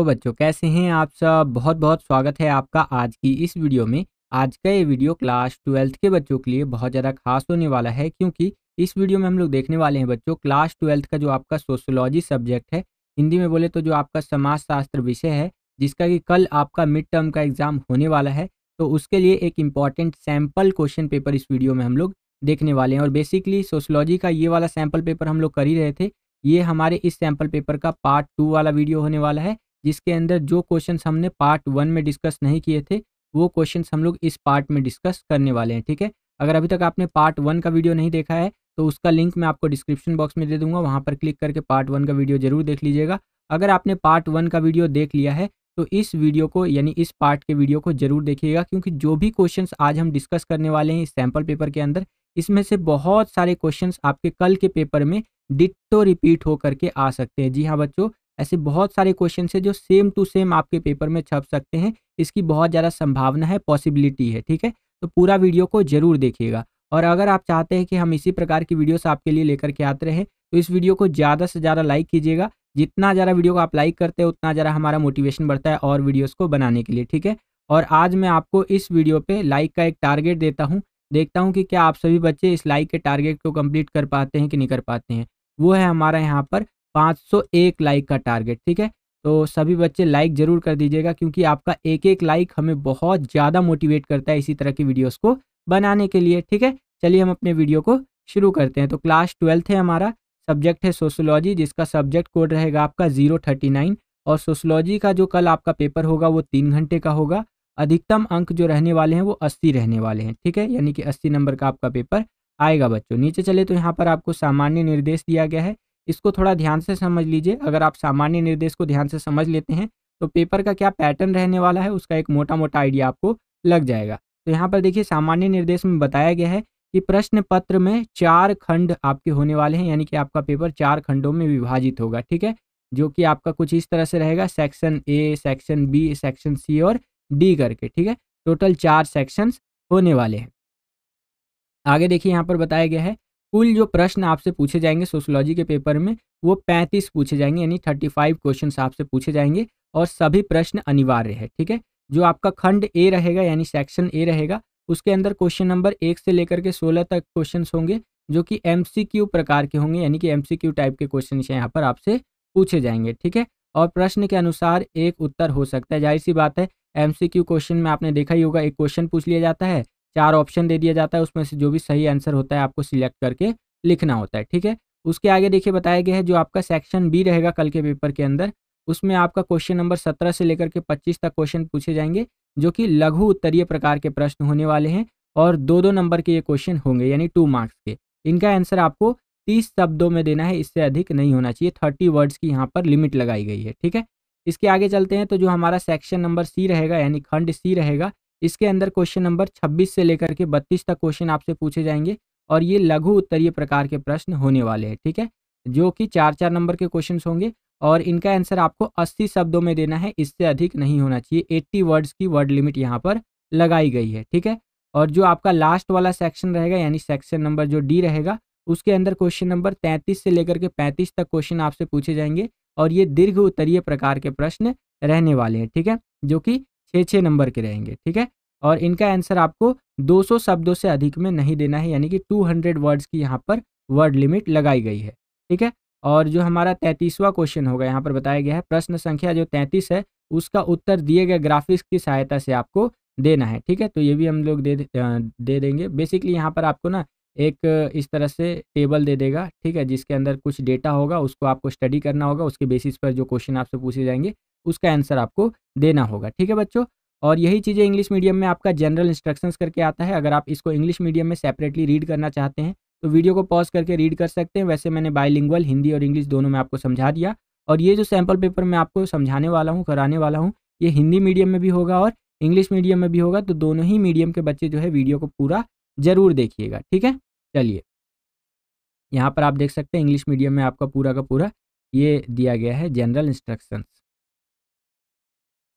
तो बच्चों कैसे हैं आप सब बहुत बहुत स्वागत है आपका आज की इस वीडियो में आज का ये वीडियो क्लास ट्वेल्थ के बच्चों के लिए बहुत ज़्यादा खास होने वाला है क्योंकि इस वीडियो में हम लोग देखने वाले हैं बच्चों क्लास ट्वेल्थ का जो आपका सोशोलॉजी सब्जेक्ट है हिंदी में बोले तो जो आपका समाज शास्त्र विषय है जिसका कि कल आपका मिड टर्म का एग्ज़ाम होने वाला है तो उसके लिए एक इम्पॉर्टेंट सैम्पल क्वेश्चन पेपर इस वीडियो में हम लोग देखने वाले हैं और बेसिकली सोशोलॉजी का ये वाला सैम्पल पेपर हम लोग कर ही रहे थे ये हमारे इस सैम्पल पेपर का पार्ट टू वाला वीडियो होने वाला है जिसके अंदर जो क्वेश्चन हमने पार्ट वन में डिस्कस नहीं किए थे वो क्वेश्चन हम लोग इस पार्ट में डिस्कस करने वाले हैं ठीक है अगर अभी तक आपने पार्ट वन का वीडियो नहीं देखा है तो उसका लिंक मैं आपको डिस्क्रिप्शन बॉक्स में दे दूंगा वहाँ पर क्लिक करके पार्ट वन का वीडियो जरूर देख लीजिएगा अगर आपने पार्ट वन का वीडियो देख लिया है तो इस वीडियो को यानी इस पार्ट के वीडियो को जरूर देखिएगा क्योंकि जो भी क्वेश्चंस आज हम डिस्कस करने वाले हैं इस सैम्पल पेपर के अंदर इसमें से बहुत सारे क्वेश्चंस आपके कल के पेपर में डिट्टो रिपीट होकर के आ सकते हैं जी हाँ बच्चों ऐसे बहुत सारे क्वेश्चन है जो सेम टू सेम आपके पेपर में छप सकते हैं इसकी बहुत ज़्यादा संभावना है पॉसिबिलिटी है ठीक है तो पूरा वीडियो को जरूर देखिएगा और अगर आप चाहते हैं कि हम इसी प्रकार की वीडियोस आपके लिए लेकर के आते रहे तो इस वीडियो को ज़्यादा से ज़्यादा लाइक कीजिएगा जितना ज़्यादा वीडियो को आप लाइक करते हैं उतना ज़्यादा हमारा मोटिवेशन बढ़ता है और वीडियोस को बनाने के लिए ठीक है और आज मैं आपको इस वीडियो पे लाइक का एक टारगेट देता हूँ देखता हूँ कि क्या आप सभी बच्चे इस लाइक के टारगेट को कम्प्लीट कर पाते हैं कि नहीं कर पाते हैं वो है हमारा यहाँ पर 501 लाइक का टारगेट ठीक है तो सभी बच्चे लाइक ज़रूर कर दीजिएगा क्योंकि आपका एक एक लाइक हमें बहुत ज़्यादा मोटिवेट करता है इसी तरह की वीडियोस को बनाने के लिए ठीक है चलिए हम अपने वीडियो को शुरू करते हैं तो क्लास ट्वेल्थ है हमारा सब्जेक्ट है सोशोलॉजी जिसका सब्जेक्ट कोड रहेगा आपका ज़ीरो थर्टी नाइन और सोशोलॉजी का जो कल आपका पेपर होगा वो तीन घंटे का होगा अधिकतम अंक जो रहने वाले हैं वो अस्सी रहने वाले हैं ठीक है यानी कि अस्सी नंबर का आपका पेपर आएगा बच्चों नीचे चले तो यहाँ पर आपको सामान्य निर्देश दिया गया है इसको थोड़ा ध्यान से समझ लीजिए अगर आप सामान्य निर्देश को ध्यान से समझ लेते हैं तो पेपर का क्या पैटर्न रहने वाला है उसका एक मोटा मोटा आइडिया आपको लग जाएगा तो यहाँ पर देखिए सामान्य निर्देश में बताया गया है कि प्रश्न पत्र में चार खंड आपके होने वाले हैं यानी कि आपका पेपर चार खंडों में विभाजित होगा ठीक है जो कि आपका कुछ इस तरह से रहेगा section A section B section C और डी करके ठीक है टोटल चार सेक्शंस होने वाले हैं आगे देखिए यहाँ पर बताया गया है कुल जो प्रश्न आपसे पूछे जाएंगे सोशोलॉजी के पेपर में वो पैंतीस पूछे जाएंगे यानी थर्टी फाइव क्वेश्चन आपसे पूछे जाएंगे और सभी प्रश्न अनिवार्य है ठीक है जो आपका खंड ए रहेगा यानी सेक्शन ए रहेगा उसके अंदर क्वेश्चन नंबर एक से लेकर के सोलह तक क्वेश्चन होंगे जो कि एम प्रकार के होंगे यानी कि एम टाइप के क्वेश्चन यहाँ पर आपसे पूछे जाएंगे ठीक है और प्रश्न के अनुसार एक उत्तर हो सकता है जाहिर सी बात है एम क्वेश्चन में आपने देखा ही होगा एक क्वेश्चन पूछ लिया जाता है चार ऑप्शन दे दिया जाता है उसमें से जो भी सही आंसर होता है आपको सिलेक्ट करके लिखना होता है ठीक है उसके आगे देखिए बताया गया है जो आपका सेक्शन बी रहेगा कल के पेपर के अंदर उसमें आपका क्वेश्चन नंबर सत्रह से लेकर के पच्चीस तक क्वेश्चन पूछे जाएंगे जो कि लघु उत्तरीय प्रकार के प्रश्न होने वाले हैं और दो दो नंबर के ये क्वेश्चन होंगे यानी टू मार्क्स के इनका आंसर आपको तीस शब्दों में देना है इससे अधिक नहीं होना चाहिए थर्टी वर्ड्स की यहाँ पर लिमिट लगाई गई है ठीक है इसके आगे चलते हैं तो जो हमारा सेक्शन नंबर सी रहेगा यानी खंड सी रहेगा इसके अंदर क्वेश्चन नंबर 26 से लेकर के 32 तक क्वेश्चन आपसे पूछे जाएंगे और ये लघु उत्तरीय प्रकार के प्रश्न होने वाले हैं ठीक है जो कि चार चार नंबर के क्वेश्चन होंगे और इनका आंसर आपको 80 शब्दों में देना है इससे अधिक नहीं होना चाहिए 80 वर्ड्स की वर्ड लिमिट यहाँ पर लगाई गई है ठीक है और जो आपका लास्ट वाला सेक्शन रहेगा यानी सेक्शन नंबर जो डी रहेगा उसके अंदर क्वेश्चन नंबर तैंतीस से लेकर के पैंतीस तक क्वेश्चन आपसे पूछे जाएंगे और ये दीर्घ उत्तरीय प्रकार के प्रश्न रहने वाले हैं ठीक है जो कि छः छः नंबर के रहेंगे ठीक है और इनका आंसर आपको 200 शब्दों से अधिक में नहीं देना है यानी कि 200 वर्ड्स की यहाँ पर वर्ड लिमिट लगाई गई है ठीक है और जो हमारा तैंतीसवा क्वेश्चन होगा यहाँ पर बताया गया है प्रश्न संख्या जो तैंतीस है उसका उत्तर दिए गए ग्राफिक्स की सहायता से आपको देना है ठीक है तो ये भी हम लोग दे दे देंगे बेसिकली यहाँ पर आपको ना एक इस तरह से टेबल दे देगा ठीक है जिसके अंदर कुछ डेटा होगा उसको आपको स्टडी करना होगा उसके बेसिस पर जो क्वेश्चन आपसे पूछे जाएंगे उसका आंसर आपको देना होगा ठीक है बच्चों और यही चीज़ें इंग्लिश मीडियम में आपका जनरल इंस्ट्रक्शंस करके आता है अगर आप इसको इंग्लिश मीडियम में सेपरेटली रीड करना चाहते हैं तो वीडियो को पॉज करके रीड कर सकते हैं वैसे मैंने बाईलिंगुअल हिंदी और इंग्लिश दोनों में आपको समझा दिया और ये जो सैम्पल पेपर मैं आपको समझाने वाला हूँ कराने वाला हूँ ये हिंदी मीडियम में भी होगा और इंग्लिश मीडियम में भी होगा तो दोनों ही मीडियम के बच्चे जो है वीडियो को पूरा ज़रूर देखिएगा ठीक है चलिए यहाँ पर आप देख सकते हैं इंग्लिश मीडियम में आपका पूरा का पूरा ये दिया गया है जनरल इंस्ट्रक्शंस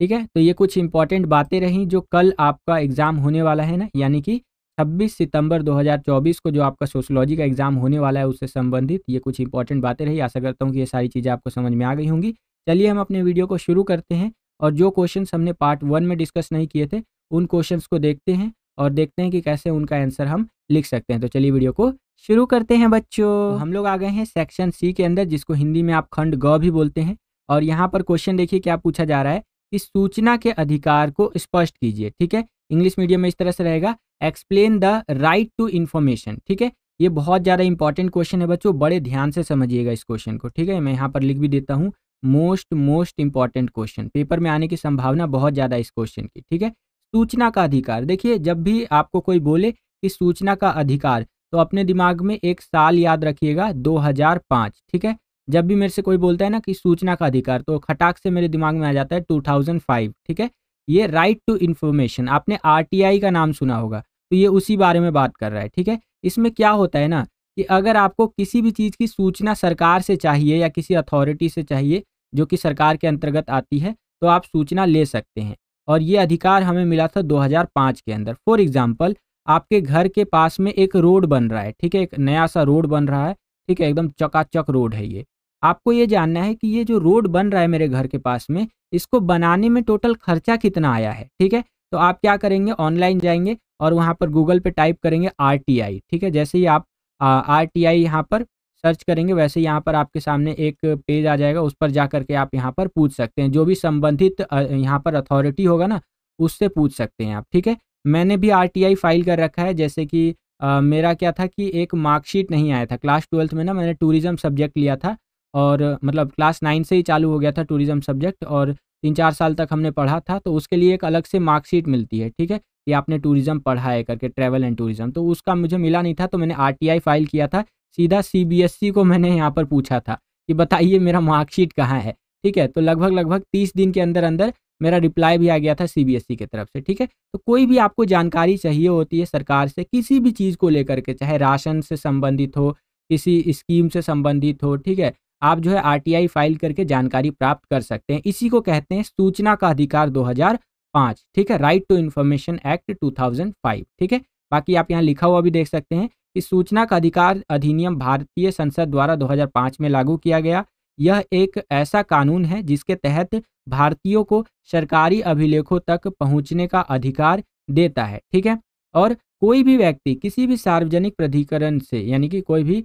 ठीक है तो ये कुछ इंपॉर्टेंट बातें रहीं जो कल आपका एग्ज़ाम होने वाला है ना यानी कि 26 सितंबर 2024 को जो आपका सोशोलॉजी का एग्ज़ाम होने वाला है उससे संबंधित ये कुछ इंपॉर्टेंट बातें रही आशा करता हूँ कि ये सारी चीज़ें आपको समझ में आ गई होंगी चलिए हम अपने वीडियो को शुरू करते हैं और जो क्वेश्चन हमने पार्ट वन में डिस्कस नहीं किए थे उन क्वेश्चन को देखते हैं और देखते हैं कि कैसे उनका आंसर हम लिख सकते हैं तो चलिए वीडियो को शुरू करते हैं बच्चों तो हम लोग आ गए हैं सेक्शन सी के अंदर जिसको हिंदी में आप खंड ग भी बोलते हैं और यहाँ पर क्वेश्चन देखिए क्या पूछा जा रहा है कि सूचना के अधिकार को स्पष्ट कीजिए ठीक है इंग्लिश मीडियम में इस तरह से रहेगा explain the right to information ठीक है ये बहुत ज़्यादा इंपॉर्टेंट क्वेश्चन है बच्चों बड़े ध्यान से समझिएगा इस क्वेश्चन को ठीक है मैं यहाँ पर लिख भी देता हूँ most most important question paper में आने की संभावना बहुत ज़्यादा इस क्वेश्चन की ठीक है सूचना का अधिकार देखिए जब भी आपको कोई बोले कि सूचना का अधिकार तो अपने दिमाग में एक साल याद रखिएगा 2005 ठीक है जब भी मेरे से कोई बोलता है ना कि सूचना का अधिकार तो खटाक से मेरे दिमाग में आ जाता है 2005 ठीक है ये राइट टू इन्फॉर्मेशन आपने आरटीआई का नाम सुना होगा तो ये उसी बारे में बात कर रहा है ठीक है इसमें क्या होता है ना कि अगर आपको किसी भी चीज़ की सूचना सरकार से चाहिए या किसी अथॉरिटी से चाहिए जो कि सरकार के अंतर्गत आती है तो आप सूचना ले सकते हैं और ये अधिकार हमें मिला था 2005 के अंदर फॉर एग्जाम्पल आपके घर के पास में एक रोड बन रहा है ठीक है एक नया सा रोड बन रहा है ठीक है एकदम चकाचक रोड है ये आपको ये जानना है कि ये जो रोड बन रहा है मेरे घर के पास में इसको बनाने में टोटल खर्चा कितना आया है ठीक है तो आप क्या करेंगे ऑनलाइन जाएंगे और वहाँ पर गूगल पे टाइप करेंगे आर ठीक है जैसे ही आप आर टी आई यहाँ पर सर्च करेंगे वैसे यहाँ पर आपके सामने एक पेज आ जाएगा उस पर जा करके आप यहाँ पर पूछ सकते हैं जो भी संबंधित यहाँ पर अथॉरिटी होगा ना उससे पूछ सकते हैं आप ठीक है मैंने भी आर फाइल कर रखा है जैसे कि आ, मेरा क्या था कि एक मार्कशीट नहीं आया था क्लास ट्वेल्थ में ना मैंने टूरिज़्म सब्जेक्ट लिया था और मतलब क्लास नाइन से ही चालू हो गया था टूरिज़्म सब्जेक्ट और तीन चार साल तक हमने पढ़ा था तो उसके लिए एक अलग से मार्कशीट मिलती है ठीक है कि आपने टूरिज़्म पढ़ा है करके ट्रैवल एंड टूरिज़्म तो उसका मुझे मिला नहीं था तो मैंने आर फाइल किया था सीधा सीबीएसई e को मैंने यहाँ पर पूछा था कि बताइए मेरा मार्कशीट कहाँ है ठीक है तो लगभग लगभग तीस दिन के अंदर अंदर मेरा रिप्लाई भी आ गया था सीबीएसई e की तरफ से ठीक है तो कोई भी आपको जानकारी चाहिए होती है सरकार से किसी भी चीज़ को लेकर के चाहे राशन से संबंधित हो किसी स्कीम से संबंधित हो ठीक है आप जो है आरटीआई फाइल करके जानकारी प्राप्त कर सकते हैं इसी को कहते हैं सूचना का अधिकार 2005 ठीक है राइट टू इन्फॉर्मेशन एक्ट 2005 ठीक है बाकी आप यहाँ लिखा हुआ भी देख सकते हैं इस सूचना का अधिकार अधिनियम भारतीय संसद द्वारा 2005 में लागू किया गया यह एक ऐसा कानून है जिसके तहत भारतीयों को सरकारी अभिलेखों तक पहुंचने का अधिकार देता है ठीक है और कोई भी व्यक्ति किसी भी सार्वजनिक प्राधिकरण से यानी कि कोई भी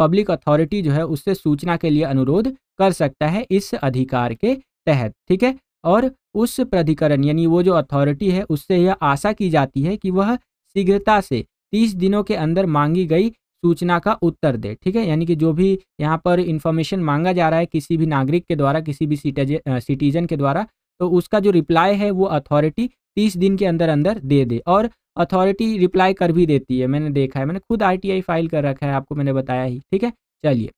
पब्लिक अथॉरिटी जो है उससे सूचना के लिए अनुरोध कर सकता है इस अधिकार के तहत ठीक है और उस प्राधिकरण यानी वो जो अथॉरिटी है उससे यह आशा की जाती है कि वह शीघ्रता से तीस दिनों के अंदर मांगी गई सूचना का उत्तर दे ठीक है यानी कि जो भी यहाँ पर इंफॉर्मेशन मांगा जा रहा है किसी भी नागरिक के द्वारा किसी भी सिटीजन के द्वारा तो उसका जो रिप्लाई है वो अथॉरिटी तीस दिन के अंदर अंदर दे दे और अथॉरिटी रिप्लाई कर भी देती है मैंने देखा है मैंने खुद आईटीआई फाइल कर रखा है आपको मैंने बताया ही ठीक है चलिए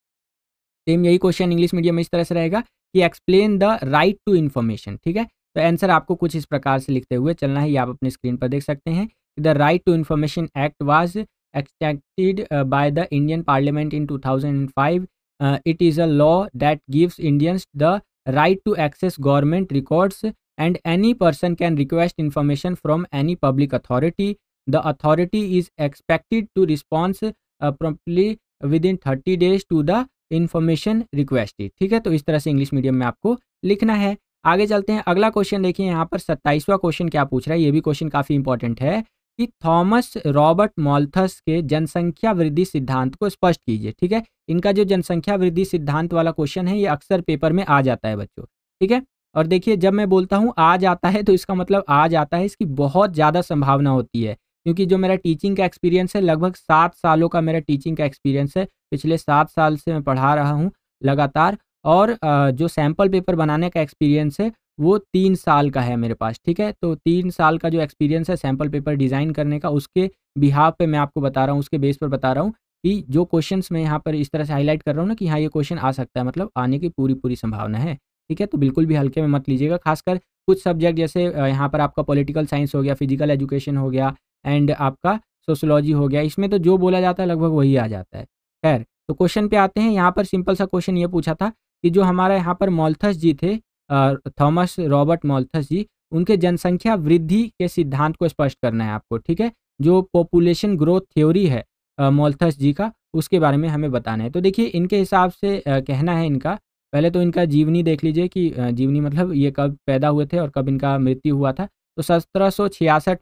सेम यही क्वेश्चन इंग्लिश मीडियम में इस तरह से रहेगा कि explain the right to information ठीक है तो आंसर आपको कुछ इस प्रकार से लिखते हुए चलना है ये आप अपने स्क्रीन पर देख सकते हैं the right to information act was expected by the Indian parliament in two thousand and five it is a law that gives Indians the right to access government records and any person can request information from any public authority the authority is expected to response properly within thirty days to the information request ठीक है तो इस तरह से English medium में आपको लिखना है आगे चलते हैं अगला क्वेश्चन देखिए यहाँ पर सत्ताईसवा क्वेश्चन क्या पूछ रहा है ये भी क्वेश्चन काफ़ी इंपॉर्टेंट है कि थॉमस रॉबर्ट मॉल्थस के जनसंख्या वृद्धि सिद्धांत को स्पष्ट कीजिए ठीक है इनका जो जनसंख्या वृद्धि सिद्धांत वाला क्वेश्चन है ये अक्सर पेपर में आ जाता है बच्चों ठीक है और देखिए जब मैं बोलता हूँ आ जाता है तो इसका मतलब आ जाता है इसकी बहुत ज़्यादा संभावना होती है क्योंकि जो मेरा टीचिंग का एक्सपीरियंस है लगभग सात सालों का मेरा टीचिंग का एक्सपीरियंस है पिछले सात साल से मैं पढ़ा रहा हूँ लगातार और जो सैम्पल पेपर बनाने का एक्सपीरियंस है वो तीन साल का है मेरे पास ठीक है तो तीन साल का जो एक्सपीरियंस है सैम्पल पेपर डिज़ाइन करने का उसके बिहाव पे मैं आपको बता रहा हूँ उसके बेस पर बता रहा हूँ कि जो क्वेश्चंस मैं यहाँ पर इस तरह से हाईलाइट कर रहा हूँ ना कि हाँ ये क्वेश्चन आ सकता है मतलब आने की पूरी पूरी संभावना है ठीक है तो बिल्कुल भी हल्के में मत लीजिएगा खासकर कुछ सब्जेक्ट जैसे यहाँ पर आपका पॉलिटिकल साइंस हो गया फिजिकल एजुकेशन हो गया एंड आपका सोशोलॉजी हो गया इसमें तो जो बोला जाता है लगभग वही आ जाता है खैर तो क्वेश्चन पे आते हैं यहाँ पर सिंपल सा क्वेश्चन ये पूछा था कि जो हमारे यहाँ पर मॉल्थस जी थे थॉमस रॉबर्ट मॉल्थस जी उनके जनसंख्या वृद्धि के सिद्धांत को स्पष्ट करना है आपको ठीक है जो पॉपुलेशन ग्रोथ थ्योरी है मॉल्थस जी का उसके बारे में हमें बताना है तो देखिए इनके हिसाब से आ, कहना है इनका पहले तो इनका जीवनी देख लीजिए कि जीवनी मतलब ये कब पैदा हुए थे और कब इनका मृत्यु हुआ था तो सत्रह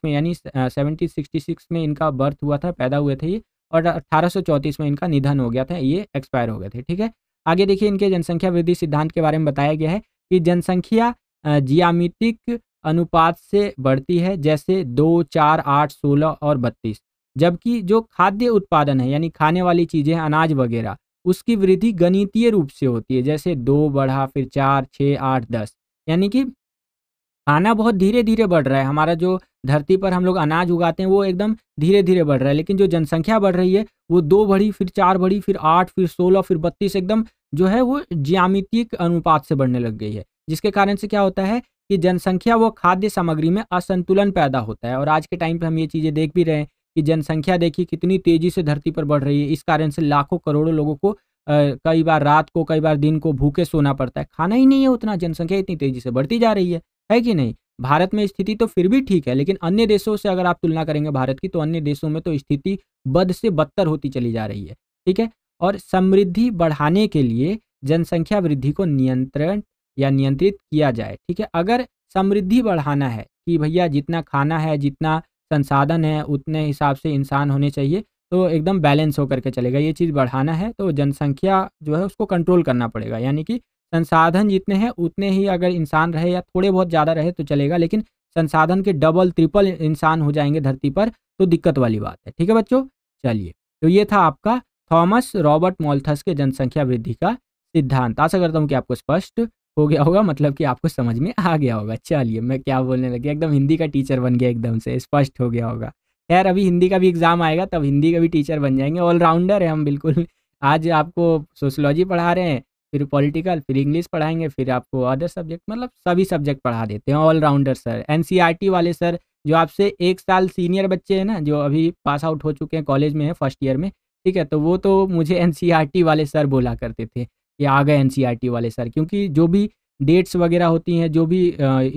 में यानी सेवनटीन सिक्सटी में इनका बर्थ हुआ था पैदा हुए थे ये और अट्ठारह में इनका निधन हो गया था ये एक्सपायर हो गए थे ठीक है आगे देखिए इनके जनसंख्या वृद्धि सिद्धांत के बारे में बताया गया है कि जनसंख्या जियामितिक अनुपात से बढ़ती है जैसे दो चार आठ सोलह और बत्तीस जबकि जो खाद्य उत्पादन है यानी खाने वाली चीज़ें अनाज वगैरह उसकी वृद्धि गणितीय रूप से होती है जैसे दो बढ़ा फिर चार छः आठ दस यानी कि खाना बहुत धीरे धीरे बढ़ रहा है हमारा जो धरती पर हम लोग अनाज उगाते हैं वो एकदम धीरे धीरे बढ़ रहा है लेकिन जो जनसंख्या बढ़ रही है वो दो बढ़ी फिर चार बढ़ी फिर आठ फिर सोलह फिर बत्तीस एकदम जो है वो ज्यामितीय अनुपात से बढ़ने लग गई है जिसके कारण से क्या होता है कि जनसंख्या व खाद्य सामग्री में असंतुलन पैदा होता है और आज के टाइम पर हम ये चीज़ें देख भी रहे हैं कि जनसंख्या देखिए कितनी तेज़ी से धरती पर बढ़ रही है इस कारण से लाखों करोड़ों लोगों को कई बार रात को कई बार दिन को भूखे सोना पड़ता है खाना ही नहीं है उतना जनसंख्या इतनी तेज़ी से बढ़ती जा रही है है कि नहीं भारत में स्थिति तो फिर भी ठीक है लेकिन अन्य देशों से अगर आप तुलना करेंगे भारत की तो अन्य देशों में तो स्थिति बद से बदतर होती चली जा रही है ठीक है और समृद्धि बढ़ाने के लिए जनसंख्या वृद्धि को नियंत्रण या नियंत्रित किया जाए ठीक है अगर समृद्धि बढ़ाना है कि भैया जितना खाना है जितना संसाधन है उतने हिसाब से इंसान होने चाहिए तो एकदम बैलेंस होकर के चलेगा ये चीज़ बढ़ाना है तो जनसंख्या जो है उसको कंट्रोल करना पड़ेगा यानी कि संसाधन जितने हैं उतने ही अगर इंसान रहे या थोड़े बहुत ज़्यादा रहे तो चलेगा लेकिन संसाधन के डबल ट्रिपल इंसान हो जाएंगे धरती पर तो दिक्कत वाली बात है ठीक है बच्चों चलिए तो ये था आपका थॉमस रॉबर्ट मॉल्थस के जनसंख्या वृद्धि का सिद्धांत आशा करता हूँ कि आपको स्पष्ट हो गया होगा मतलब कि आपको समझ में आ गया होगा चलिए मैं क्या बोलने लगी एकदम हिंदी का टीचर बन गया एकदम से स्पष्ट हो गया होगा खैर अभी हिंदी का भी एग्ज़ाम आएगा तब हिंदी का भी टीचर बन जाएंगे ऑलराउंडर है हम बिल्कुल आज आपको सोशोलॉजी पढ़ा रहे हैं फिर पॉलिटिकल फिर इंग्लिश पढ़ाएंगे फिर आपको अदर सब्जेक्ट मतलब सभी सब्जेक्ट पढ़ा देते हैं ऑलराउंडर सर एन वाले सर जो आपसे एक साल सीनियर बच्चे हैं ना जो अभी पास आउट हो चुके हैं कॉलेज में है फर्स्ट ईयर में ठीक है तो वो तो मुझे एन e वाले सर बोला करते थे कि आ गए एन e वाले सर क्योंकि जो भी डेट्स वगैरह होती हैं जो भी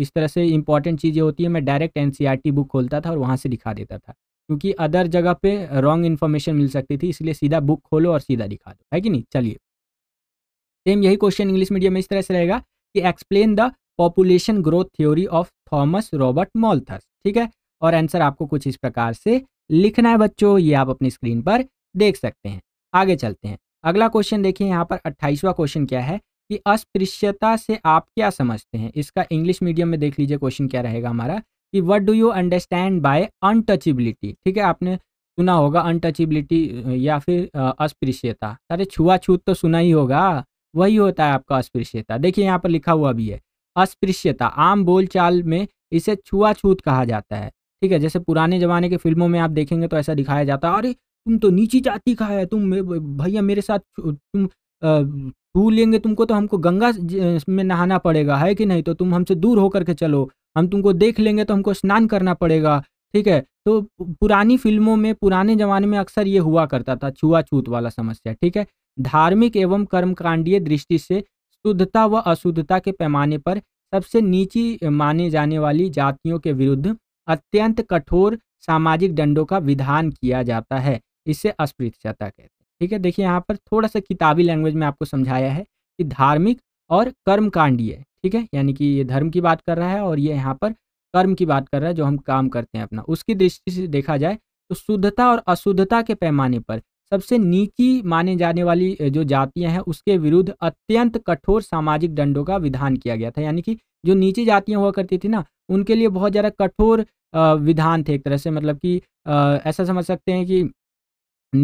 इस तरह से इंपॉर्टेंट चीज़ें होती हैं मैं डायरेक्ट एन बुक खोलता था और वहाँ से दिखा देता था क्योंकि अदर जगह पे रॉन्ग इन्फॉर्मेशन मिल सकती थी इसलिए सीधा बुक खोलो और सीधा दिखा दो है कि नहीं चलिए सेम यही क्वेश्चन इंग्लिश मीडियम में इस तरह से रहेगा कि explain the population growth theory of Thomas Robert Malthus ठीक है और आंसर आपको कुछ इस प्रकार से लिखना है बच्चों ये आप अपनी स्क्रीन पर देख सकते हैं आगे चलते हैं अगला क्वेश्चन देखिए यहाँ पर अट्ठाईसवा क्वेश्चन क्या है कि अस्पृश्यता से आप क्या समझते हैं इसका इंग्लिश मीडियम में देख लीजिए क्वेश्चन क्या रहेगा हमारा कि what do you understand by untouchability ठीक है आपने सुना होगा अनटचेबिलिटी या फिर अस्पृश्यता अरे छुआछूत तो सुना ही होगा वही होता है आपका अस्पृश्यता देखिए यहाँ पर लिखा हुआ भी है अस्पृश्यता आम बोलचाल में इसे छुआछूत कहा जाता है ठीक है जैसे पुराने जमाने के फिल्मों में आप देखेंगे तो ऐसा दिखाया जाता है अरे तुम तो नीची जाति का है तुम भैया मेरे साथ तुम छू लेंगे तुमको तो हमको गंगा में नहाना पड़ेगा है कि नहीं तो तुम हमसे दूर होकर के चलो हम तुमको देख लेंगे तो हमको स्नान करना पड़ेगा ठीक है तो पुरानी फिल्मों में पुराने ज़माने में अक्सर ये हुआ करता था छुआछूत वाला समस्या ठीक है धार्मिक एवं कर्मकांडीय दृष्टि से शुद्धता व अशुद्धता के पैमाने पर सबसे नीची माने जाने वाली जातियों के विरुद्ध अत्यंत कठोर सामाजिक दंडों का विधान किया जाता है इसे अस्पृश्यता कहते हैं ठीक है देखिए यहाँ पर थोड़ा सा किताबी लैंग्वेज में आपको समझाया है कि धार्मिक और कर्मकांडीय ठीक है यानी कि ये धर्म की बात कर रहा है और ये यहाँ पर कर्म की बात कर रहा है जो हम काम करते हैं अपना उसकी दृष्टि से देखा जाए तो शुद्धता और अशुद्धता के पैमाने पर सबसे नीची माने जाने वाली जो जातियां हैं उसके विरुद्ध अत्यंत कठोर सामाजिक दंडों का विधान किया गया था यानी कि जो नीची जातियां हुआ करती थी ना उनके लिए बहुत ज़्यादा कठोर विधान थे एक तरह से मतलब कि ऐसा समझ सकते हैं कि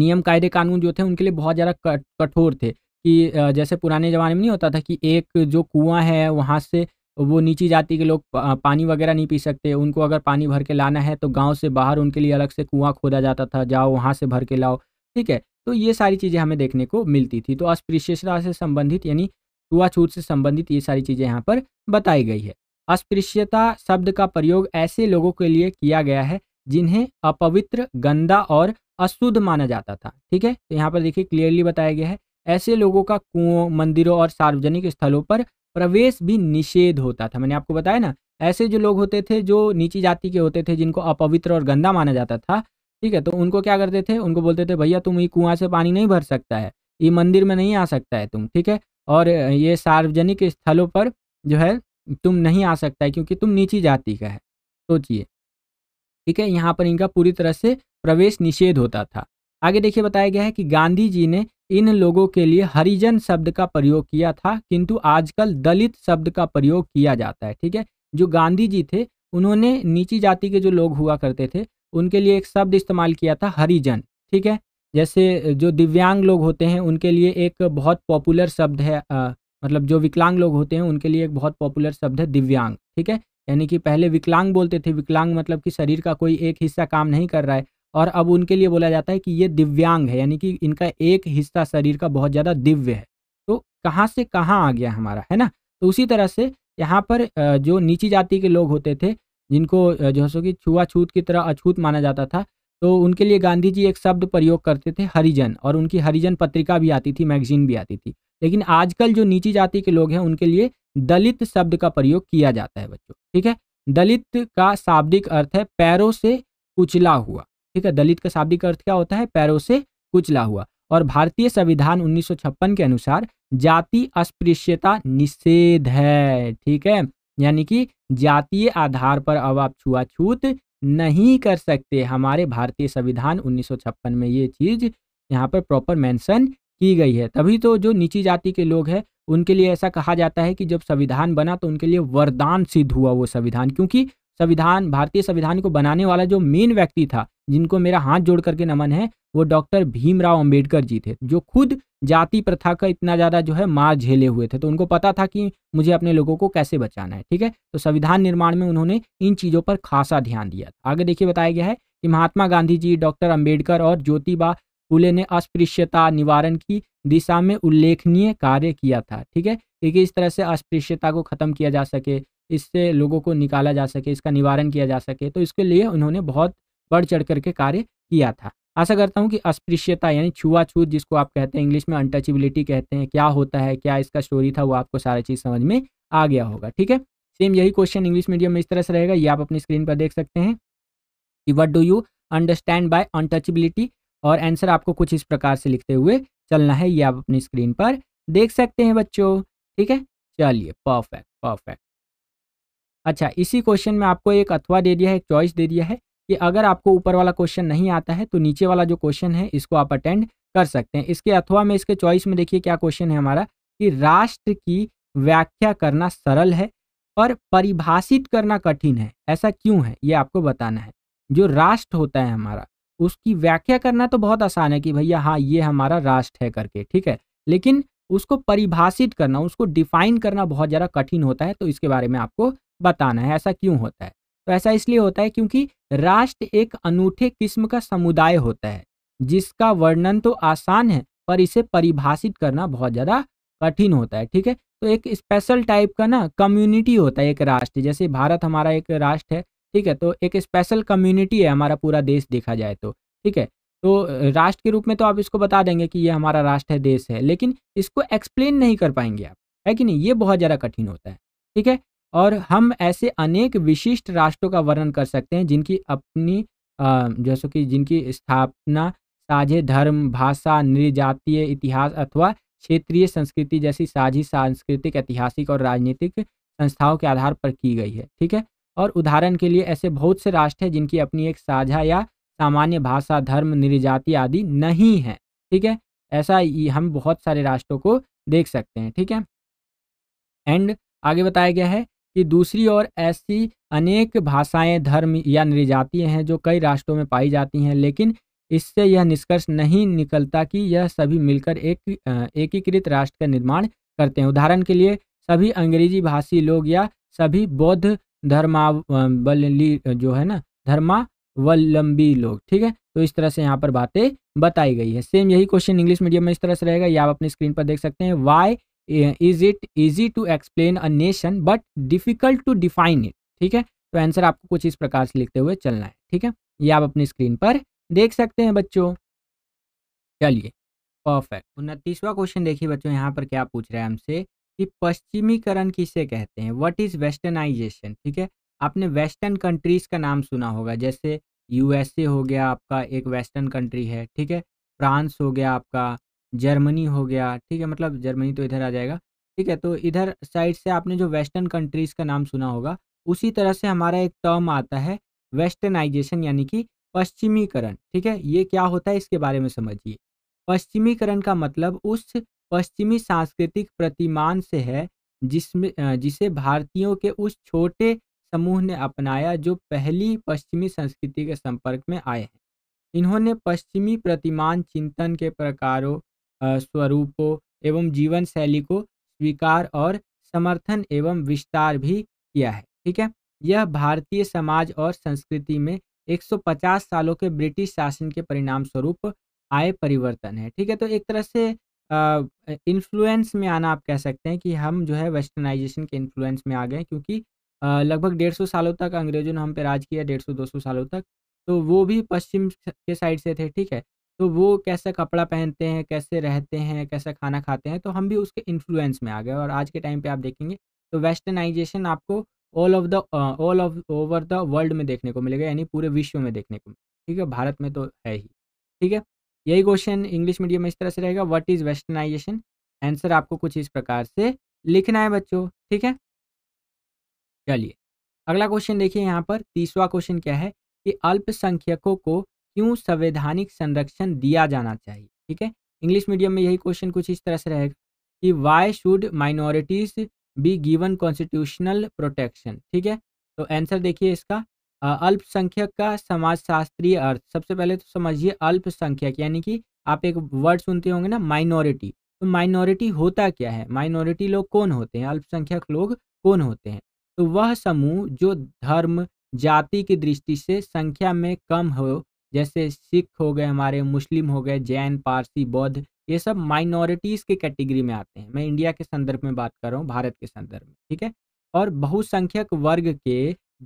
नियम कायदे कानून जो थे उनके लिए बहुत ज़्यादा कठोर थे कि जैसे पुराने ज़माने में नहीं होता था कि एक जो कुआं है वहाँ से वो नीची जाति के लोग पानी वगैरह नहीं पी सकते उनको अगर पानी भर के लाना है तो गाँव से बाहर उनके लिए अलग से कुआँ खोदा जाता था जाओ वहाँ से भर के लाओ ठीक है तो ये सारी चीज़ें हमें देखने को मिलती थी तो अस्पृश्यता से संबंधित यानी छूत से संबंधित ये सारी चीज़ें यहाँ पर बताई गई है अस्पृश्यता शब्द का प्रयोग ऐसे लोगों के लिए किया गया है जिन्हें अपवित्र गंदा और अशुद्ध माना जाता था ठीक है तो यहाँ पर देखिए क्लियरली बताया गया है ऐसे लोगों का कुओं मंदिरों और सार्वजनिक स्थलों पर प्रवेश भी निषेध होता था मैंने आपको बताया ना ऐसे जो लोग होते थे जो नीची जाति के होते थे जिनको अपवित्र और गंदा माना जाता था ठीक है तो उनको क्या करते थे उनको बोलते थे भैया तुम ये कुआं से पानी नहीं भर सकता है ये मंदिर में नहीं आ सकता है तुम ठीक है और ये सार्वजनिक स्थलों पर जो है तुम नहीं आ सकता है क्योंकि तुम नीची जाति का है सोचिए ठीक है यहाँ पर इनका पूरी तरह से प्रवेश निषेध होता था आगे देखिए बताया गया है कि गांधी जी ने इन लोगों के लिए हरिजन शब्द का प्रयोग किया था किंतु आजकल दलित शब्द का प्रयोग किया जाता है ठीक है जो गांधी जी थे उन्होंने नीची जाति के जो लोग हुआ करते थे उनके लिए एक शब्द इस्तेमाल किया था हरिजन ठीक है जैसे जो दिव्यांग लोग होते हैं उनके लिए एक बहुत पॉपुलर शब्द है आ, मतलब जो विकलांग लोग होते हैं उनके लिए एक बहुत पॉपुलर शब्द है दिव्यांग ठीक है यानी कि पहले विकलांग बोलते थे विकलांग मतलब कि शरीर का कोई एक हिस्सा काम नहीं कर रहा है और अब उनके लिए बोला जाता है कि ये दिव्यांग है यानी कि इनका एक हिस्सा शरीर का बहुत ज़्यादा दिव्य है तो कहाँ से कहाँ आ गया हमारा है ना तो उसी तरह से यहाँ पर जो नीची जाति के लोग होते थे जिनको जो सो कि छुआछूत की तरह अछूत माना जाता था तो उनके लिए गांधी जी एक शब्द प्रयोग करते थे हरिजन और उनकी हरिजन पत्रिका भी आती थी मैगजीन भी आती थी लेकिन आजकल जो नीची जाति के लोग हैं उनके लिए दलित शब्द का प्रयोग किया जाता है बच्चों ठीक है दलित का शाब्दिक अर्थ है पैरों से कुचला हुआ ठीक है दलित का शाब्दिक अर्थ क्या होता है पैरों से कुचला हुआ और भारतीय संविधान 1956 के अनुसार जाति अस्पृश्यता निषेध है ठीक है यानी कि जातीय आधार पर अब आप छुआछूत नहीं कर सकते हमारे भारतीय संविधान 1956 में ये चीज यहाँ पर प्रॉपर मेंशन की गई है तभी तो जो नीची जाति के लोग हैं उनके लिए ऐसा कहा जाता है कि जब संविधान बना तो उनके लिए वरदान सिद्ध हुआ वो संविधान क्योंकि संविधान भारतीय संविधान को बनाने वाला जो मेन व्यक्ति था जिनको मेरा हाथ जोड़ करके नमन है वो डॉक्टर भीमराव अंबेडकर जी थे जो खुद जाति प्रथा का इतना ज़्यादा जो है मार झेले हुए थे तो उनको पता था कि मुझे अपने लोगों को कैसे बचाना है ठीक है तो संविधान निर्माण में उन्होंने इन चीज़ों पर खासा ध्यान दिया आगे देखिए बताया गया है कि महात्मा गांधी जी डॉक्टर अम्बेडकर और ज्योतिबा फुले ने अस्पृश्यता निवारण की दिशा में उल्लेखनीय कार्य किया था ठीक है क्योंकि इस तरह से अस्पृश्यता को खत्म किया जा सके इससे लोगों को निकाला जा सके इसका निवारण किया जा सके तो इसके लिए उन्होंने बहुत बढ़ चढ़ करके कार्य किया था आशा करता हूँ कि अस्पृश्यता यानी छुआछूत जिसको आप कहते हैं इंग्लिश में अनटचेबिलिटी कहते हैं क्या होता है क्या इसका स्टोरी था वो आपको सारा चीज़ समझ में आ गया होगा ठीक है सेम यही क्वेश्चन इंग्लिश मीडियम में इस तरह से रहेगा ये आप अपनी स्क्रीन पर देख सकते हैं कि what do you understand by untouchability और आंसर आपको कुछ इस प्रकार से लिखते हुए चलना है ये आप अपनी स्क्रीन पर देख सकते हैं बच्चों ठीक है चलिए परफेक्ट परफेक्ट अच्छा इसी क्वेश्चन में आपको एक अथवा दे दिया है एक चॉइस दे दिया है कि अगर आपको ऊपर वाला क्वेश्चन नहीं आता है तो नीचे वाला जो क्वेश्चन है इसको आप अटेंड कर सकते हैं इसके अथवा में इसके चॉइस में देखिए क्या क्वेश्चन है हमारा कि राष्ट्र की व्याख्या करना सरल है और परिभाषित करना कठिन है ऐसा क्यों है ये आपको बताना है जो राष्ट्र होता है हमारा उसकी व्याख्या करना तो बहुत आसान है कि भैया हाँ ये हमारा राष्ट्र है करके ठीक है लेकिन उसको परिभाषित करना उसको डिफाइन करना बहुत ज़्यादा कठिन होता है तो इसके बारे में आपको बताना है ऐसा क्यों होता है तो ऐसा इसलिए होता है क्योंकि राष्ट्र एक अनूठे किस्म का समुदाय होता है जिसका वर्णन तो आसान है पर इसे परिभाषित करना बहुत ज़्यादा कठिन होता है ठीक है तो एक स्पेशल टाइप का ना कम्युनिटी होता है एक राष्ट्र जैसे भारत हमारा एक राष्ट्र है ठीक है तो एक स्पेशल कम्युनिटी है हमारा पूरा देश देखा जाए तो ठीक है तो राष्ट्र के रूप में तो आप इसको बता देंगे कि ये हमारा राष्ट्र है देश है लेकिन इसको एक्सप्लेन नहीं कर पाएंगे आप है कि नहीं ये बहुत ज़्यादा कठिन होता है ठीक है और हम ऐसे अनेक विशिष्ट राष्ट्रों का वर्णन कर सकते हैं जिनकी अपनी जैसे कि जिनकी स्थापना साझे धर्म भाषा निर्जातीय इतिहास अथवा क्षेत्रीय संस्कृति जैसी साझी सांस्कृतिक ऐतिहासिक और राजनीतिक संस्थाओं के आधार पर की गई है ठीक है और उदाहरण के लिए ऐसे बहुत से राष्ट्र हैं जिनकी अपनी एक साझा या सामान्य भाषा धर्म निर्जाति आदि नहीं है ठीक है ऐसा हम बहुत सारे राष्ट्रों को देख सकते हैं ठीक है एंड आगे बताया गया है कि दूसरी ओर ऐसी अनेक भाषाएं धर्म या निर्जातीय हैं जो कई राष्ट्रों में पाई जाती हैं लेकिन इससे यह निष्कर्ष नहीं निकलता कि यह सभी मिलकर एक एकीकृत राष्ट्र का निर्माण करते हैं उदाहरण के लिए सभी अंग्रेजी भाषी लोग या सभी बौद्ध धर्मावली जो है ना धर्मावलंबी लोग ठीक है तो इस तरह से यहाँ पर बातें बताई गई है सेम यही क्वेश्चन इंग्लिश मीडियम में इस तरह से रहेगा या आप अपनी स्क्रीन पर देख सकते हैं why is it easy to explain a nation but difficult to define it ठीक है तो आंसर आपको कुछ इस प्रकार से लिखते हुए चलना है ठीक है ये आप अपनी स्क्रीन पर देख सकते हैं बच्चों चलिए परफेक्ट उनतीसवा क्वेश्चन देखिए बच्चों यहाँ पर क्या पूछ रहे हैं हमसे कि पश्चिमीकरण किसे कहते हैं व्हाट इज़ वेस्टर्नाइजेशन ठीक है आपने वेस्टर्न कंट्रीज़ का नाम सुना होगा जैसे यूएसए हो गया आपका एक वेस्टर्न कंट्री है ठीक है फ्रांस हो गया आपका जर्मनी हो गया ठीक है मतलब जर्मनी तो इधर आ जाएगा ठीक है तो इधर साइड से आपने जो वेस्टर्न कंट्रीज़ का नाम सुना होगा उसी तरह से हमारा एक टर्म आता है वेस्टर्नाइजेशन यानी कि पश्चिमीकरण ठीक है ये क्या होता है इसके बारे में समझिए पश्चिमीकरण का मतलब उस पश्चिमी सांस्कृतिक प्रतिमान से है जिसमें जिसे भारतीयों के उस छोटे समूह ने अपनाया जो पहली पश्चिमी संस्कृति के संपर्क में आए हैं इन्होंने पश्चिमी प्रतिमान चिंतन के प्रकारों स्वरूपों एवं जीवन शैली को स्वीकार और समर्थन एवं विस्तार भी किया है ठीक है यह भारतीय समाज और संस्कृति में 150 सालों के ब्रिटिश शासन के परिणाम स्वरूप आए परिवर्तन है ठीक है तो एक तरह से इन्फ्लुएंस में आना आप कह सकते हैं कि हम जो है वेस्टर्नाइजेशन के इन्फ्लुएंस में आ गए क्योंकि लगभग डेढ़ सौ सालों तक अंग्रेजों ने हम पे राज किया डेढ़ सौ दो सौ सालों तक तो वो भी पश्चिम के साइड से थे ठीक है तो वो कैसा कपड़ा पहनते हैं कैसे रहते हैं कैसा खाना खाते हैं तो हम भी उसके इन्फ्लुएंस में आ गए और आज के टाइम पे आप देखेंगे तो वेस्टर्नाइजेशन आपको all of the all of over the world में देखने को मिलेगा यानी पूरे विश्व में देखने को मिलेगा ठीक है भारत में तो है ही ठीक है यही क्वेश्चन इंग्लिश मीडियम में इस तरह से रहेगा वट इज़ वेस्टर्नाइजेशन आंसर आपको कुछ इस प्रकार से लिखना है बच्चों ठीक है चलिए अगला क्वेश्चन देखिए यहाँ पर तीसवा क्वेश्चन क्या है कि अल्पसंख्यकों को क्यों संवैधानिक संरक्षण दिया जाना चाहिए ठीक है इंग्लिश मीडियम में यही क्वेश्चन कुछ इस तरह से रहेगा कि why should minorities be given constitutional protection ठीक है तो आंसर देखिए इसका अल्पसंख्यक का समाजशास्त्रीय अर्थ सबसे पहले तो समझिए अल्पसंख्यक यानी कि आप एक वर्ड सुनते होंगे ना माइनॉरिटी तो माइनॉरिटी होता क्या है माइनॉरिटी लोग कौन होते हैं अल्पसंख्यक लोग कौन होते हैं तो वह समूह जो धर्म जाति की दृष्टि से संख्या में कम हो जैसे सिख हो गए हमारे मुस्लिम हो गए जैन पारसी बौद्ध ये सब माइनॉरिटीज़ के कैटेगरी में आते हैं मैं इंडिया के संदर्भ में बात कर रहा हूँ भारत के संदर्भ में ठीक है और बहुसंख्यक वर्ग के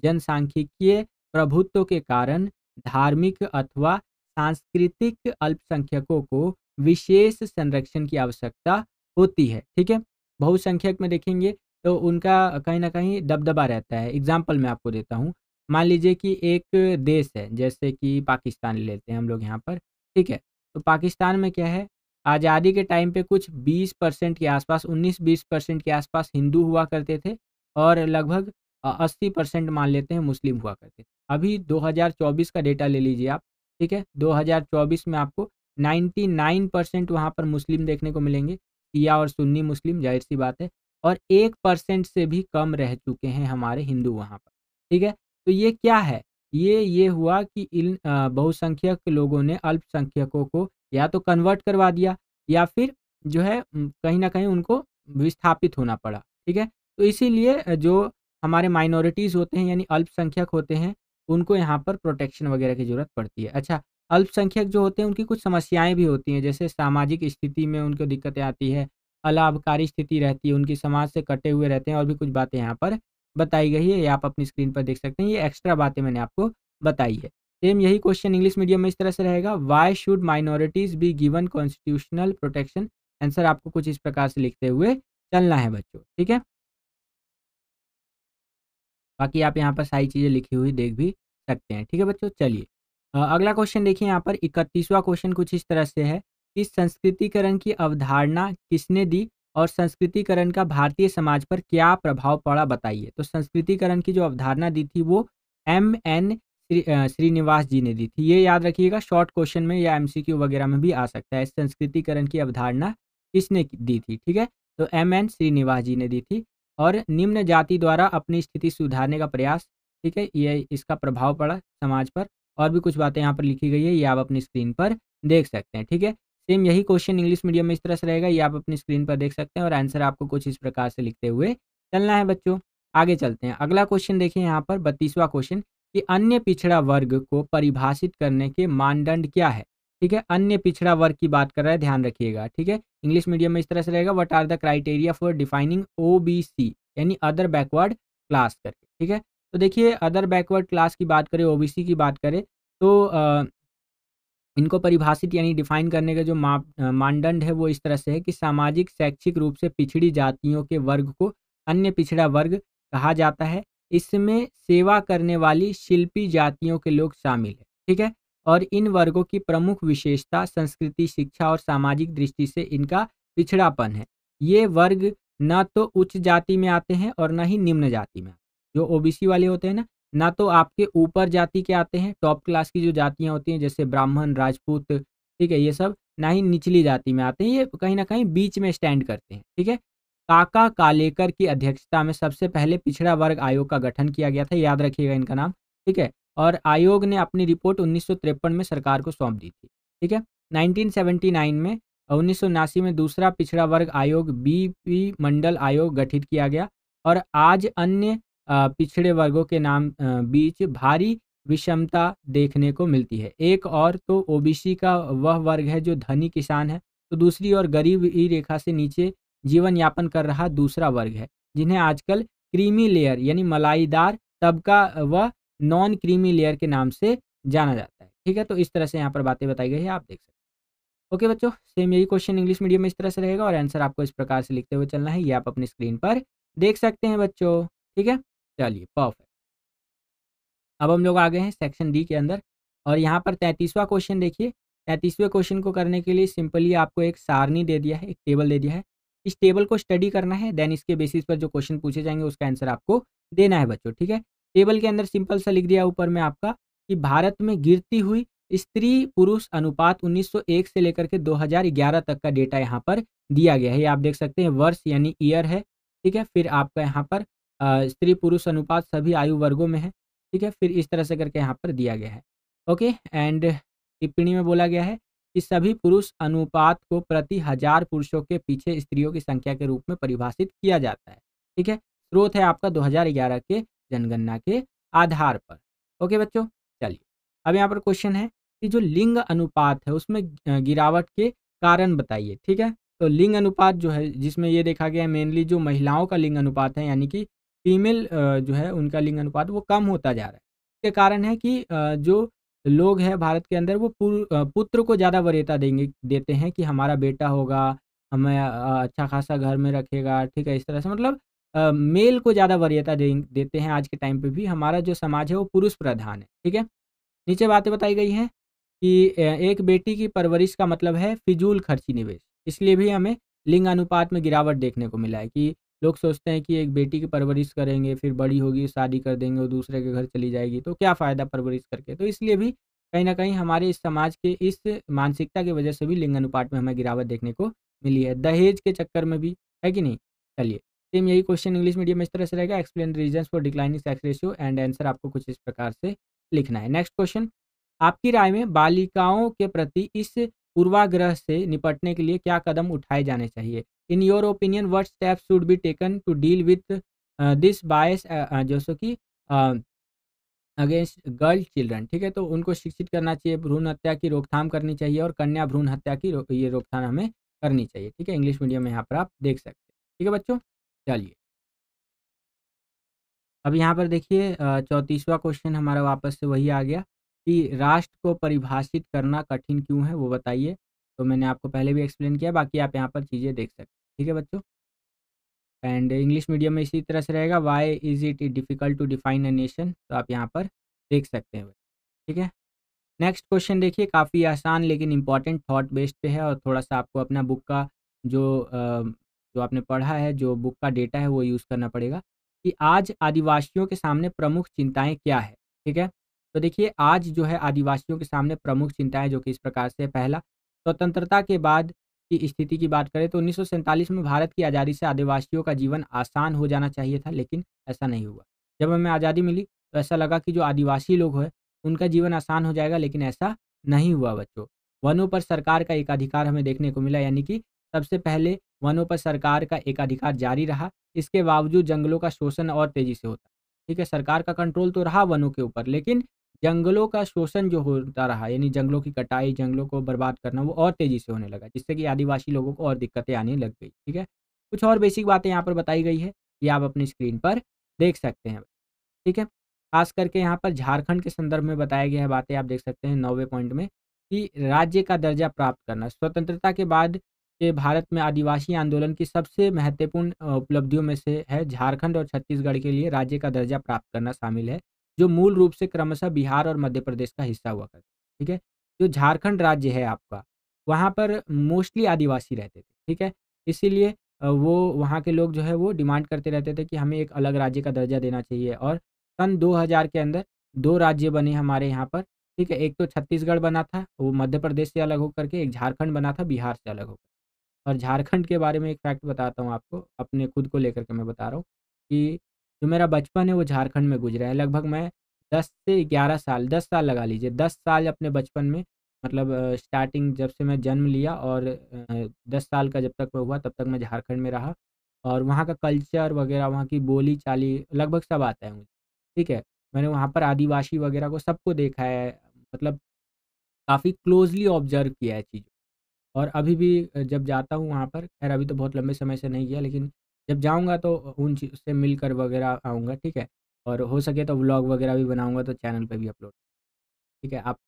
जनसांख्यिकीय प्रभुत्व के कारण धार्मिक अथवा सांस्कृतिक अल्पसंख्यकों को विशेष संरक्षण की आवश्यकता होती है ठीक है बहुसंख्यक में देखेंगे तो उनका कहीं ना कहीं दबदबा रहता है एग्जाम्पल मैं आपको देता हूँ मान लीजिए कि एक देश है जैसे कि पाकिस्तान लेते हैं हम लोग यहाँ पर ठीक है तो पाकिस्तान में क्या है आज़ादी के टाइम पे कुछ 20 परसेंट के आसपास 19-20 परसेंट के आसपास हिंदू हुआ करते थे और लगभग 80 परसेंट मान लेते हैं मुस्लिम हुआ करते थे अभी 2024 का डेटा ले लीजिए आप ठीक है 2024 में आपको 99 परसेंट वहाँ पर मुस्लिम देखने को मिलेंगे शिया और सुन्नी मुस्लिम जाहिर सी बात है और एक परसेंट से भी कम रह चुके हैं हमारे हिंदू वहाँ पर ठीक है तो ये क्या है ये ये हुआ कि इन बहुसंख्यक लोगों ने अल्पसंख्यकों को या तो कन्वर्ट करवा दिया या फिर जो है कहीं ना कहीं उनको विस्थापित होना पड़ा ठीक है तो इसीलिए जो हमारे माइनॉरिटीज़ होते हैं यानी अल्पसंख्यक होते हैं उनको यहाँ पर प्रोटेक्शन वगैरह की ज़रूरत पड़ती है अच्छा अल्पसंख्यक जो होते हैं उनकी कुछ समस्याएं भी होती हैं जैसे सामाजिक स्थिति में उनको दिक्कतें आती है अलाभकारी स्थिति रहती है उनकी समाज से कटे हुए रहते हैं और भी कुछ बातें यहाँ पर बताई गई है ये आप अपनी स्क्रीन पर देख सकते हैं ये एक्स्ट्रा बातें मैंने आपको बताई है सेम यही क्वेश्चन इंग्लिश मीडियम में इस तरह से रहेगा why should minorities be given constitutional protection answer आपको कुछ इस प्रकार से लिखते हुए चलना है बच्चों ठीक है बाकी आप यहाँ पर सारी चीज़ें लिखी हुई देख भी सकते हैं ठीक है बच्चों चलिए अगला क्वेश्चन देखिए यहाँ पर इकतीसवा क्वेश्चन कुछ इस तरह से है इस संस्कृतिकरण की अवधारणा किसने दी और संस्कृतिकरण का भारतीय समाज पर क्या प्रभाव पड़ा बताइए तो संस्कृतिकरण की जो अवधारणा दी थी वो एम एन श्रीनिवास जी ने दी थी ये याद रखिएगा शॉर्ट क्वेश्चन में या एमसीक्यू वगैरह में भी आ सकता है संस्कृतिकरण की अवधारणा किसने दी थी ठीक है तो एम एन श्रीनिवास जी ने दी थी और निम्न जाति द्वारा अपनी स्थिति सुधारने का प्रयास ठीक है ये इसका प्रभाव पड़ा समाज पर और भी कुछ बातें यहाँ पर लिखी गई है ये आप अपनी स्क्रीन पर देख सकते हैं ठीक है सेम यही क्वेश्चन इंग्लिश मीडियम में इस तरह से रहेगा ये आप अपनी स्क्रीन पर देख सकते हैं और आंसर आपको कुछ इस प्रकार से लिखते हुए चलना है बच्चों आगे चलते हैं अगला क्वेश्चन देखिए यहाँ पर बत्तीसवा क्वेश्चन कि अन्य पिछड़ा वर्ग को परिभाषित करने के मानदंड क्या है ठीक है अन्य पिछड़ा वर्ग की बात कर रहा है ध्यान रखिएगा ठीक है इंग्लिश मीडियम में इस तरह से रहेगा what are the criteria for defining O यानी अदर बैकवर्ड क्लास करके ठीक है तो देखिए अदर बैकवर्ड क्लास की बात करें ओबीसी की बात करें तो इनको परिभाषित यानी डिफाइन करने का जो मानदंड है वो इस तरह से है कि सामाजिक शैक्षिक रूप से पिछड़ी जातियों के वर्ग को अन्य पिछड़ा वर्ग कहा जाता है इसमें सेवा करने वाली शिल्पी जातियों के लोग शामिल है ठीक है और इन वर्गों की प्रमुख विशेषता संस्कृति शिक्षा और सामाजिक दृष्टि से इनका पिछड़ापन है ये वर्ग न तो उच्च जाति में आते हैं और न ही निम्न जाति में जो ओबीसी वाले होते हैं ना ना तो आपके ऊपर जाति के आते हैं टॉप क्लास की जो जातियाँ होती हैं जैसे ब्राह्मण राजपूत ठीक है ये सब ना ही निचली जाति में आते हैं ये कहीं ना कहीं बीच में स्टैंड करते हैं ठीक है काका कालेकर की अध्यक्षता में सबसे पहले पिछड़ा वर्ग आयोग का गठन किया गया था याद रखिएगा इनका नाम ठीक है और आयोग ने अपनी रिपोर्ट उन्नीस में सरकार को सौंप दी थी ठीक है 1979 में उन्नीस में दूसरा पिछड़ा वर्ग आयोग बी मंडल आयोग गठित किया गया और आज अन्य पिछड़े वर्गों के नाम बीच भारी विषमता देखने को मिलती है एक और तो ओबीसी का वह वर्ग है जो धनी किसान है तो दूसरी ओर गरीब ई रेखा से नीचे जीवन यापन कर रहा दूसरा वर्ग है जिन्हें आजकल क्रीमी लेयर यानी मलाईदार तबका व नॉन क्रीमी लेयर के नाम से जाना जाता है ठीक है तो इस तरह से यहाँ पर बातें बताई गई है आप देख सकते हैं ओके बच्चों सेम यही क्वेश्चन इंग्लिश मीडियम में इस तरह से रहेगा और आंसर आपको इस प्रकार से लिखते हुए चलना है ये आप अपनी स्क्रीन पर देख सकते हैं बच्चों ठीक है चलिए परफेक्ट अब हम लोग आ गए हैं सेक्शन डी के अंदर और यहाँ पर तैंतीसवा क्वेश्चन देखिए तैंतीसवें क्वेश्चन को करने के लिए सिंपली आपको एक सारणी दे दिया है एक टेबल दे दिया है इस टेबल को स्टडी करना है देन इसके बेसिस पर जो क्वेश्चन पूछे जाएंगे उसका आंसर आपको देना है बच्चों ठीक है टेबल के अंदर सिंपल सा लिख दिया ऊपर में आपका कि भारत में गिरती हुई स्त्री पुरुष अनुपात 1901 से लेकर के 2011 तक का डेटा यहाँ पर दिया गया है ये आप देख सकते हैं वर्ष यानी ईयर है ठीक है फिर आपका यहाँ पर स्त्री पुरुष अनुपात सभी आयु वर्गों में है ठीक है फिर इस तरह से करके यहाँ पर दिया गया है ओके एंड टिप्पणी में बोला गया है कि सभी पुरुष अनुपात को प्रति हजार पुरुषों के पीछे स्त्रियों की संख्या के रूप में परिभाषित किया जाता है ठीक है स्रोत है आपका 2011 के जनगणना के आधार पर ओके बच्चों चलिए अब यहाँ पर क्वेश्चन है कि जो लिंग अनुपात है उसमें गिरावट के कारण बताइए ठीक है तो लिंग अनुपात जो है जिसमें ये देखा गया है मेनली जो महिलाओं का लिंग अनुपात है यानी कि फीमेल जो है उनका लिंग अनुपात वो कम होता जा रहा है इसके कारण है कि जो लोग हैं भारत के अंदर वो पुत्र को ज़्यादा वरीयता देंगे देते हैं कि हमारा बेटा होगा हमें अच्छा खासा घर में रखेगा ठीक है इस तरह से मतलब मेल को ज़्यादा वरीयता दे, देते हैं आज के टाइम पे भी हमारा जो समाज है वो पुरुष प्रधान है ठीक है नीचे बातें बताई गई हैं कि एक बेटी की परवरिश का मतलब है फिजूल खर्ची निवेश इसलिए भी हमें लिंग अनुपात में गिरावट देखने को मिला है कि लोग सोचते हैं कि एक बेटी की परवरिश करेंगे फिर बड़ी होगी शादी कर देंगे और दूसरे के घर चली जाएगी तो क्या फ़ायदा परवरिश करके तो इसलिए भी कहीं ना कहीं हमारे इस समाज के इस मानसिकता की वजह से भी लिंग अनुपात में हमें गिरावट देखने को मिली है दहेज के चक्कर में भी है कि नहीं चलिए सेम यही क्वेश्चन इंग्लिश मीडियम में इस तरह से रहेगा explain reason for declining sex ratio and answer आपको कुछ इस प्रकार से लिखना है नेक्स्ट क्वेश्चन आपकी राय में बालिकाओं के प्रति इस पूर्वाग्रह से निपटने के लिए क्या कदम उठाए जाने चाहिए in your opinion what step should be taken to deal with this bias जैसो कि अगेंस्ट गर्ल चिल्ड्रन ठीक है तो उनको शिक्षित करना चाहिए भ्रूण हत्या की रोकथाम करनी चाहिए और कन्या भ्रूण हत्या की रो, ये रोकथाम हमें करनी चाहिए ठीक है इंग्लिश मीडियम में यहाँ पर आप देख सकते हैं ठीक है बच्चों चलिए अब यहाँ पर देखिए चौंतीसवा क्वेश्चन हमारा वापस से वही आ गया कि राष्ट्र को परिभाषित करना कठिन क्यों है वो बताइए तो मैंने आपको पहले भी एक्सप्लेन किया बाकी आप यहाँ पर चीज़ें देख सकते ठीक है बच्चों एंड इंग्लिश मीडियम में इसी तरह से रहेगा why is it difficult to define a nation तो आप यहाँ पर देख सकते हैं ठीक है नेक्स्ट क्वेश्चन देखिए काफ़ी आसान लेकिन इम्पॉर्टेंट थॉट बेस्ड पे है और थोड़ा सा आपको अपना बुक का जो जो आपने पढ़ा है जो बुक का डेटा है वो यूज़ करना पड़ेगा कि आज आदिवासियों के सामने प्रमुख चिंताएं क्या है ठीक है तो देखिए आज जो है आदिवासियों के सामने प्रमुख चिंताएं जो कि इस प्रकार से पहला स्वतंत्रता के बाद की स्थिति की बात करें तो उन्नीस में भारत की आज़ादी से आदिवासियों का जीवन आसान हो जाना चाहिए था लेकिन ऐसा नहीं हुआ जब हमें आज़ादी मिली तो ऐसा लगा कि जो आदिवासी लोग हैं उनका जीवन आसान हो जाएगा लेकिन ऐसा नहीं हुआ बच्चों वनों पर सरकार का एकाधिकार हमें देखने को मिला यानी कि सबसे पहले वनों पर सरकार का एकाधिकार जारी रहा इसके बावजूद जंगलों का शोषण और तेजी से होता ठीक है सरकार का कंट्रोल तो रहा वनों के ऊपर लेकिन जंगलों का शोषण जो होता रहा यानी जंगलों की कटाई जंगलों को बर्बाद करना वो और तेज़ी से होने लगा जिससे कि आदिवासी लोगों को और दिक्कतें आने लग गई ठीक है कुछ और बेसिक बातें यहाँ पर बताई गई है ये आप अपनी स्क्रीन पर देख सकते हैं ठीक है खास करके यहाँ पर झारखंड के संदर्भ में बताया गया है बातें आप देख सकते हैं नौवे पॉइंट में कि राज्य का दर्जा प्राप्त करना स्वतंत्रता के बाद के भारत में आदिवासी आंदोलन की सबसे महत्वपूर्ण उपलब्धियों में से है झारखंड और छत्तीसगढ़ के लिए राज्य का दर्जा प्राप्त करना शामिल है जो मूल रूप से क्रमशः बिहार और मध्य प्रदेश का हिस्सा हुआ करता ठीक है जो झारखंड राज्य है आपका वहाँ पर मोस्टली आदिवासी रहते थे ठीक है इसीलिए वो वहाँ के लोग जो है वो डिमांड करते रहते थे कि हमें एक अलग राज्य का दर्जा देना चाहिए और सन 2000 के अंदर दो राज्य बने हमारे यहाँ पर ठीक है एक तो छत्तीसगढ़ बना था वो मध्य प्रदेश से अलग होकर के एक झारखंड बना था बिहार से अलग होकर और झारखंड के बारे में एक फैक्ट बताता हूँ आपको अपने खुद को लेकर के मैं बता रहा हूँ कि जो मेरा बचपन है वो झारखंड में गुजरा है लगभग मैं दस से ग्यारह साल दस साल लगा लीजिए दस साल अपने बचपन में मतलब स्टार्टिंग जब से मैं जन्म लिया और दस साल का जब तक मैं हुआ तब तक मैं झारखंड में रहा और वहाँ का कल्चर वगैरह वहाँ की बोली चाली लगभग सब आता है मुझे ठीक है मैंने वहाँ पर आदिवासी वगैरह को सबको देखा है मतलब काफ़ी क्लोजली ऑब्जर्व किया है चीज़ों और अभी भी जब जाता हूँ वहाँ पर खैर अभी तो बहुत लंबे समय से नहीं गया लेकिन जब जाऊँगा तो उन चीज़ से मिलकर वगैरह आऊंगा ठीक है और हो सके तो व्लॉग वगैरह भी बनाऊँगा तो चैनल पर भी अपलोड ठीक है आप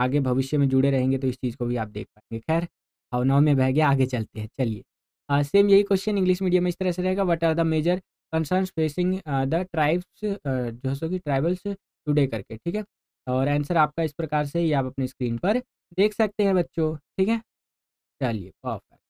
आगे भविष्य में जुड़े रहेंगे तो इस चीज़ को भी आप देख पाएंगे खैर भावनाओं में बह गया आगे चलते हैं चलिए सेम यही क्वेश्चन इंग्लिश मीडियम में इस तरह से रहेगा what are the major concern facing the tribes जो है सो कि ट्राइबल्स टूडे करके ठीक है और आंसर आपका इस प्रकार से ही आप अपने स्क्रीन पर देख सकते हैं बच्चों ठीक है चलिए परफेक्ट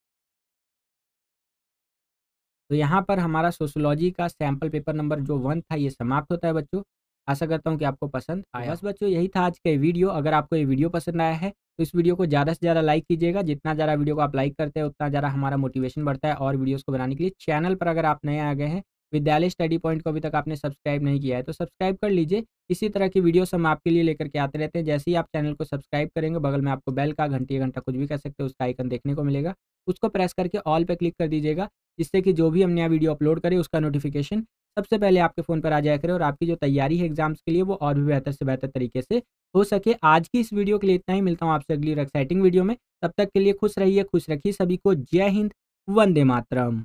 तो यहाँ पर हमारा सोशोलॉजी का सैम्पल पेपर नंबर जो वन था ये समाप्त होता है बच्चों आशा करता हूँ कि आपको पसंद आया बस बच्चों यही था आज का वीडियो अगर आपको ये वीडियो पसंद आया है तो इस वीडियो को ज़्यादा से ज़्यादा लाइक कीजिएगा जितना ज़्यादा वीडियो को आप लाइक करते हैं उतना ज़्यादा हमारा मोटिवेशन बढ़ता है और वीडियोज़ को बनाने के लिए चैनल पर अगर आप नए आ गए हैं विद्यालय स्टडी पॉइंट को अभी तक आपने सब्सक्राइब नहीं किया है तो सब्सक्राइब कर लीजिए इसी तरह की वीडियोस हम आपके लिए लेकर के आते रहते हैं जैसे ही आप चैनल को सब्सक्राइब करेंगे बगल में आपको बेल का घंटी घंटा कुछ भी कर सकते हैं उसका आइकन देखने को मिलेगा उसको प्रेस करके ऑल पे क्लिक कर दीजिएगा जिससे कि जो भी हम नया वीडियो अपलोड करें उसका नोटिफिकेशन सबसे पहले आपके फ़ोन पर आ जाया करें और आपकी जो तैयारी है एग्जाम्स के लिए वो और भी बेहतर से बेहतर तरीके से हो सके आज की इस वीडियो के लिए इतना ही मिलता हूँ आपसे अगली एक्साइटिंग वीडियो में तब तक के लिए खुश रहिए खुश रखिए सभी को जय हिंद वंदे मातरम